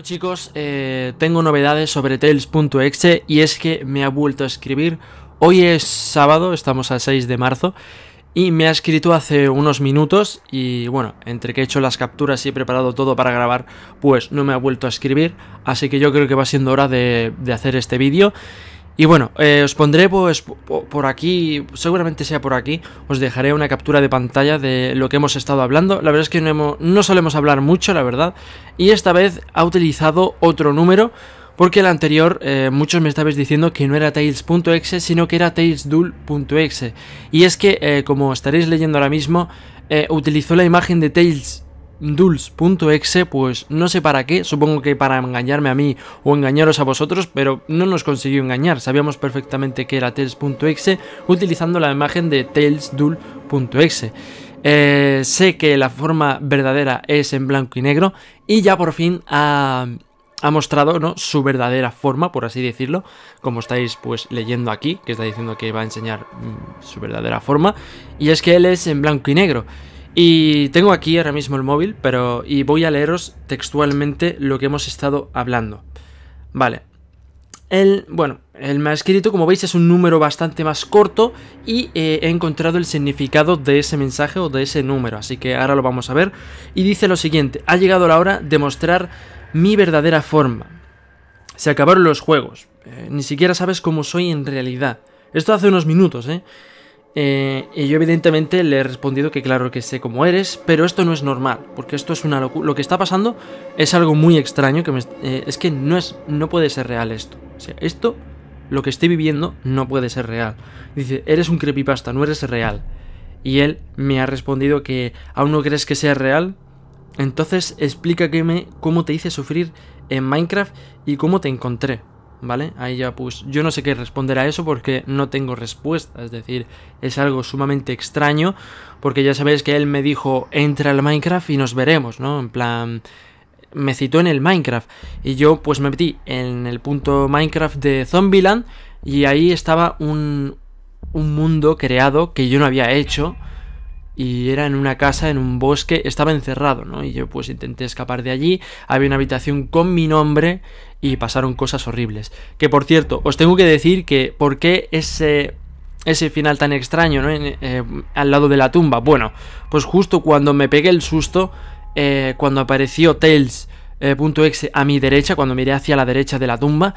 Bueno chicos, eh, tengo novedades sobre Tales.exe y es que me ha vuelto a escribir. Hoy es sábado, estamos al 6 de marzo, y me ha escrito hace unos minutos y bueno, entre que he hecho las capturas y he preparado todo para grabar, pues no me ha vuelto a escribir, así que yo creo que va siendo hora de, de hacer este vídeo. Y bueno, eh, os pondré pues, por aquí, seguramente sea por aquí, os dejaré una captura de pantalla de lo que hemos estado hablando. La verdad es que no, solemos hablar mucho, la verdad. Y esta vez ha utilizado otro número, porque el anterior eh, muchos me estabais diciendo que no era Tails.exe, sino que era tailsdul.exe. Y es que, eh, como estaréis leyendo ahora mismo, utilizó la imagen de Tails Dulce.exe, pues no sé para qué, supongo que para engañarme a mí o engañaros a vosotros, pero no nos consiguió engañar, sabíamos perfectamente que era tales.exe, utilizando la imagen de TailsDul.exe. Eh, sé que la forma verdadera es en blanco y negro y ya por fin ha, mostrado ¿no? su verdadera forma, por así decirlo, como estáis pues leyendo aquí, que está diciendo que va a enseñar mm, su verdadera forma, y es que él es en blanco y negro. Y tengo aquí ahora mismo el móvil, pero. Y voy a leeros textualmente lo que hemos estado hablando. Vale. El, bueno, el escrito como veis, es un número bastante más corto y eh, he encontrado el significado de ese mensaje o de ese número, así que ahora lo vamos a ver. Y dice lo siguiente, ha llegado la hora de mostrar mi verdadera forma. Se acabaron los juegos, eh, ni siquiera sabes cómo soy en realidad. Esto hace unos minutos, ¿eh? Eh, y yo evidentemente le he respondido que claro que sé cómo eres, pero esto no es normal, porque esto es una locura. Lo que está pasando es algo muy extraño, que me, eh, es que no, es, no puede ser real esto. O sea, esto, lo que estoy viviendo, no puede ser real. Dice, eres un creepypasta, no eres real. Y él me ha respondido que aún no crees que sea real. Entonces explícame cómo te hice sufrir en Minecraft y cómo te encontré. ¿vale? Ahí ya pues yo no sé qué responder a eso porque no tengo respuesta, es decir, es algo sumamente extraño porque ya sabéis que él me dijo, entra al Minecraft y nos veremos, ¿no? En plan, me citó en el Minecraft y yo pues me metí en el punto Minecraft de Zombieland y ahí estaba un, un mundo creado que yo no había hecho y era en una casa, en un bosque, estaba encerrado, ¿no? Y yo pues intenté escapar de allí, había una habitación con mi nombre y pasaron cosas horribles. Que por cierto, os tengo que decir que por qué ese ese final tan extraño, ¿no? Eh, al lado de la tumba. Bueno, pues justo cuando me pegué el susto, eh, cuando apareció Tails.exe eh, a mi derecha, cuando miré hacia la derecha de la tumba,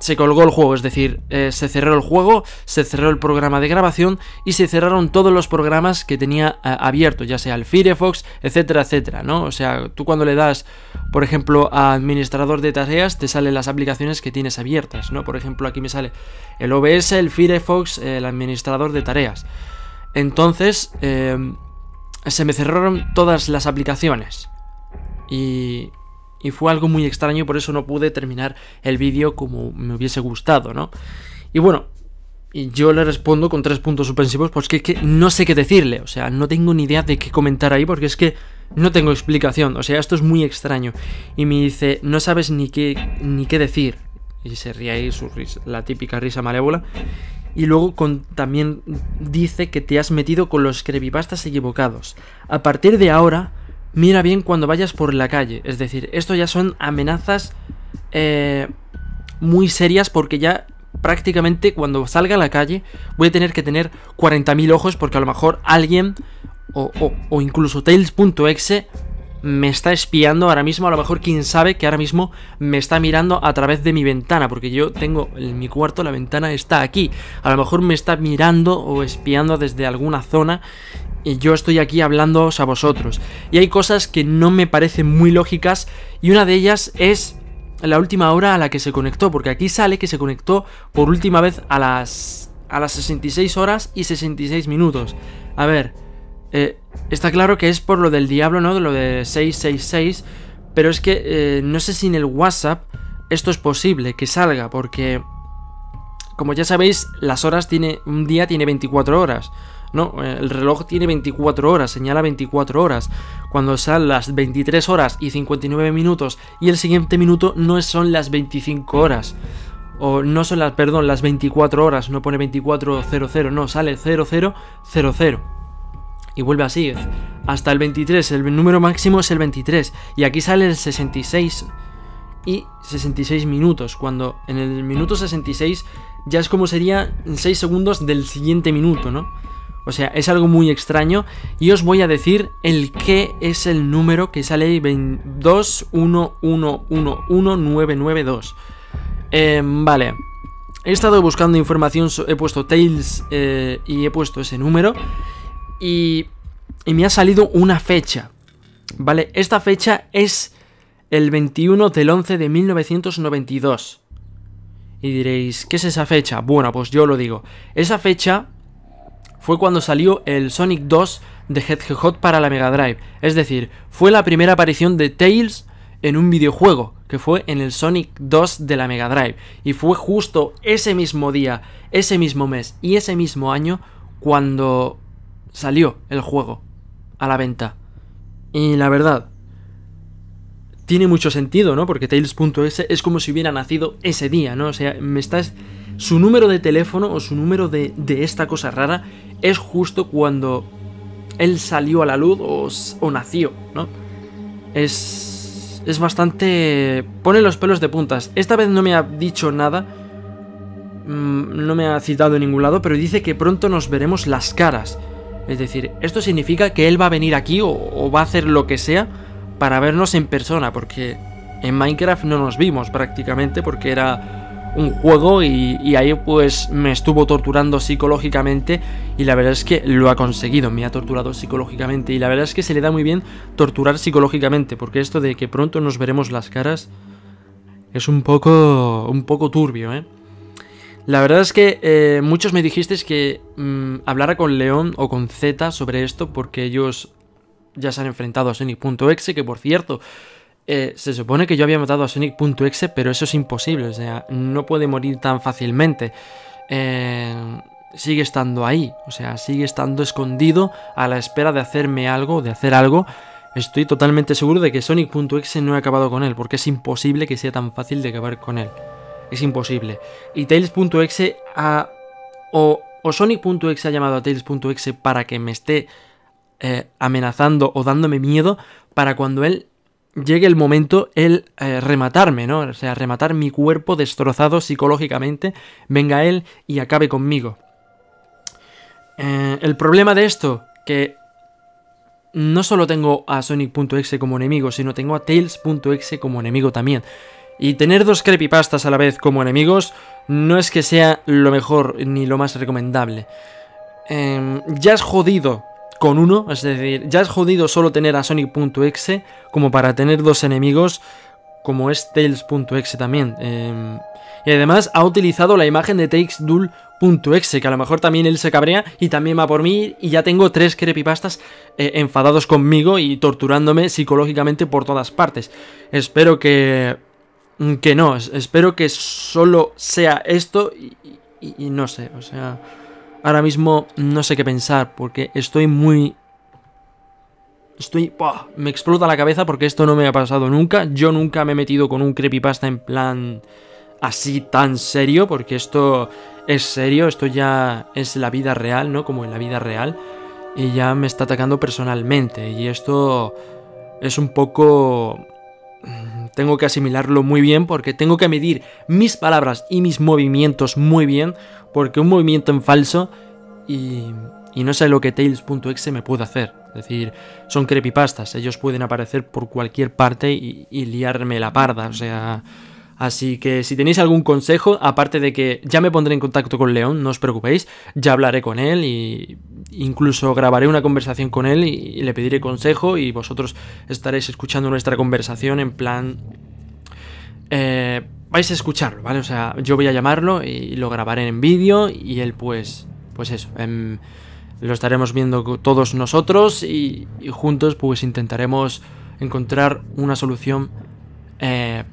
se colgó el juego, es decir, eh, se cerró el juego, se cerró el programa de grabación y se cerraron todos los programas que tenía abiertos, eh, abierto, ya sea el Firefox, etcétera, etcétera, ¿no? O sea, tú cuando le das, por ejemplo, a administrador de tareas, te salen las aplicaciones que tienes abiertas, ¿no? Por ejemplo, aquí me sale el OBS, el Firefox, el administrador de tareas. Entonces, eh, se me cerraron todas las aplicaciones. Y y fue algo muy extraño, por eso no pude terminar el vídeo como me hubiese gustado, ¿no? Y bueno, y yo le respondo con tres puntos suspensivos, porque es que no sé qué decirle, o sea, no tengo ni idea de qué comentar ahí, porque es que no tengo explicación, o sea, esto es muy extraño. Y me dice, no sabes ni qué, ni qué decir. Y se ríe ahí su risa, la típica risa malévola. Y luego con, también dice que te has metido con los creepypastas equivocados. A partir de ahora Mira bien cuando vayas por la calle. Es decir, esto ya son amenazas eh, muy serias porque ya prácticamente cuando salga a la calle voy a tener que tener 40.000 ojos porque a lo mejor alguien o, o, o incluso Tails.exe me está espiando ahora mismo, a lo mejor quién sabe que ahora mismo me está mirando a través de mi ventana, porque yo tengo en mi cuarto, la ventana está aquí, a lo mejor me está mirando o espiando desde alguna zona y yo estoy aquí hablándoos a vosotros. Y hay cosas que no me parecen muy lógicas y una de ellas es la última hora a la que se conectó, porque aquí sale que se conectó por última vez a las a las 66 horas y 66 minutos. A ver, eh, está claro que es por lo del diablo, ¿no? De lo de 666. Pero es que eh, no sé si en el WhatsApp esto es posible que salga, porque como ya sabéis, las horas tiene un día tiene 24 horas. No, el reloj tiene 24 horas, señala 24 horas. Cuando salen las 23 horas y 59 minutos y el siguiente minuto no son las 25 horas. O no son las, perdón, las 24 horas, no pone 2400, no, sale 0000 y vuelve así. Hasta el 23, el número máximo es el 23. Y aquí sale el 66 y 66 minutos, cuando en el minuto 66 ya es como sería 6 segundos del siguiente minuto, ¿no? O sea, es algo muy extraño y os voy a decir el que es el número que sale 2111992. Eh, em, vale, he estado buscando información, he puesto Tails eh, y he puesto ese número y, me ha salido una fecha, ¿vale? Esta fecha es el 21 del 11 de 1992. Y diréis, ¿qué es esa fecha? Bueno, pues yo lo digo. Esa fecha fue cuando salió el Sonic 2 de Hedgehog para la Mega Drive. Es decir, fue la primera aparición de Tails en un videojuego, que fue en el Sonic 2 de la Mega Drive. Y fue justo ese mismo día, ese mismo mes y ese mismo año cuando salió el juego a la venta. Y la verdad, tiene mucho sentido, ¿no? Porque Tails.es es como si hubiera nacido ese día, ¿no? O sea, me estás. Su número de teléfono o su número de, de esta cosa rara es justo cuando él salió a la luz o, o nació, ¿no? Es. Es bastante. Pone los pelos de puntas. Esta vez no me ha dicho nada. Mm, no me ha citado en ningún lado, pero dice que pronto nos veremos las caras. Es decir, esto significa que él va a venir aquí o, va a hacer lo que sea para vernos en persona, porque en Minecraft no nos vimos prácticamente porque era un juego y, y, ahí pues me estuvo torturando psicológicamente y la verdad es que lo ha conseguido, me ha torturado psicológicamente y la verdad es que se le da muy bien torturar psicológicamente porque esto de que pronto nos veremos las caras es un poco un poco turbio, ¿eh? La verdad es que eh, muchos me dijisteis que mm, hablara con León o con Z sobre esto porque ellos ya se han enfrentado a Sonic.exe, que por cierto, eh, se supone que yo había matado a Sonic.exe, pero eso es imposible, o sea, no puede morir tan fácilmente. Eh, sigue estando ahí, o sea, sigue estando escondido a la espera de hacerme algo, de hacer algo. Estoy totalmente seguro de que Sonic.exe no ha acabado con él, porque es imposible que sea tan fácil de acabar con él es imposible. Y Tails.exe ha... o, Sonic.exe ha llamado a Tails.exe para que me esté eh, amenazando o dándome miedo para cuando él llegue el momento, él eh, rematarme, ¿no? O sea, rematar mi cuerpo destrozado psicológicamente, venga él y acabe conmigo. Eh, el problema de esto, que no solo tengo a Sonic.exe como enemigo, sino tengo a Tails.exe como enemigo también. Y tener dos creepypastas a la vez como enemigos no es que sea lo mejor ni lo más recomendable. Em, ya es jodido con uno, es decir, ya es jodido solo tener a Sonic.exe como para tener dos enemigos como es Tails.exe también. Em, y además ha utilizado la imagen de TakesDuel.exe, que a lo mejor también él se cabrea y también va por mí y ya tengo tres creepypastas eh, enfadados conmigo y torturándome psicológicamente por todas partes. Espero que Mm, que no, espero que solo sea esto y, no sé, o sea, ahora mismo no sé qué pensar porque estoy muy... Estoy... Me explota la cabeza porque esto no me ha pasado nunca, yo nunca me he metido con un creepypasta en plan así tan serio porque esto es serio, esto ya es la vida real, ¿no? Como en la vida real y ya me está atacando personalmente y esto es un poco tengo que asimilarlo muy bien porque tengo que medir mis palabras y mis movimientos muy bien porque un movimiento en falso y, no sé lo que Tails.exe me puede hacer. Es decir, son creepypastas, ellos pueden aparecer por cualquier parte y, y liarme la parda, o sea, Así que si tenéis algún consejo, aparte de que ya me pondré en contacto con León, no os preocupéis, ya hablaré con él y incluso grabaré una conversación con él y, le pediré consejo y vosotros estaréis escuchando nuestra conversación en plan... Eh, vais a escucharlo, ¿vale? O sea, yo voy a llamarlo y lo grabaré en vídeo y él pues... Pues eso. Em, lo estaremos viendo todos nosotros y, y, juntos pues intentaremos encontrar una solución eh,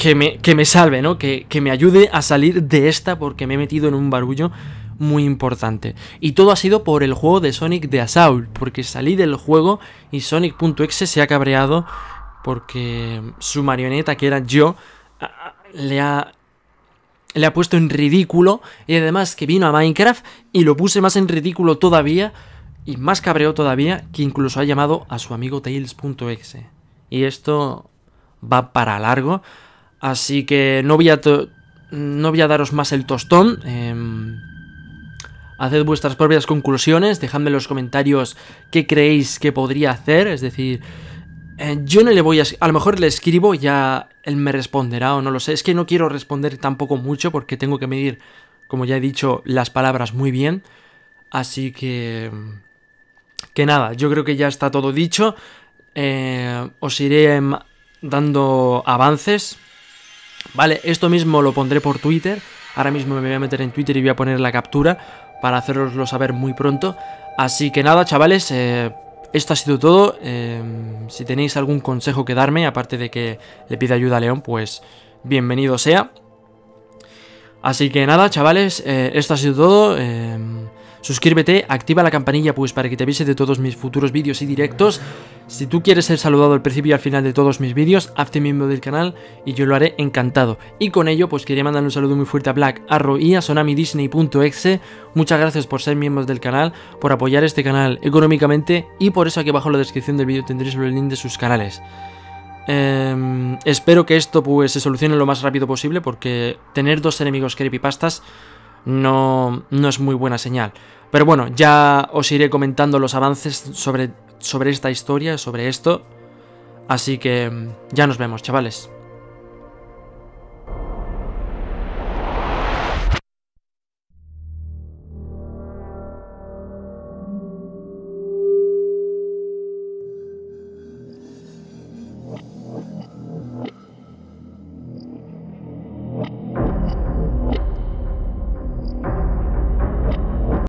que me, salve, ¿no? Que, me ayude a salir de esta porque me he metido en un barullo muy importante. Y todo ha sido por el juego de Sonic de Assault, porque salí del juego y Sonic.exe se ha cabreado porque su marioneta, que era yo, le ha, le ha puesto en ridículo y además que vino a Minecraft y lo puse más en ridículo todavía y más cabreó todavía que incluso ha llamado a su amigo Tails.exe. Y esto va para largo. Así que no voy a, no voy a daros más el tostón. Em, haced vuestras propias conclusiones, dejadme en los comentarios qué creéis que podría hacer, es decir, eh, yo no le voy a... A lo mejor le escribo, ya él me responderá o no lo sé, es que no quiero responder tampoco mucho porque tengo que medir, como ya he dicho, las palabras muy bien, así que... Que nada, yo creo que ya está todo dicho, eh, os iré dando avances Vale, esto mismo lo pondré por Twitter. Ahora mismo me voy a meter en Twitter y voy a poner la captura para haceroslo saber muy pronto. Así que nada, chavales, eh, esto ha sido todo. Em, si tenéis algún consejo que darme, aparte de que le pida ayuda a León, pues bienvenido sea. Así que nada, chavales, eh, esto ha sido todo. Em, suscríbete, activa la campanilla pues para que te avise de todos mis futuros vídeos y directos. Si tú quieres ser saludado al principio y al final de todos mis vídeos, hazte miembro del canal y yo lo haré encantado. Y con ello, pues quería mandar un saludo muy fuerte a Black, Arrow y a SonamiDisney.exe. Muchas gracias por ser miembros del canal, por apoyar este canal económicamente y por eso aquí abajo en la descripción del vídeo tendréis el link de sus canales. Em, espero que esto pues, se solucione lo más rápido posible porque tener dos enemigos creepypastas no, no es muy buena señal. Pero bueno, ya os iré comentando los avances sobre sobre esta historia, sobre esto. Así que mm, ya nos vemos, chavales.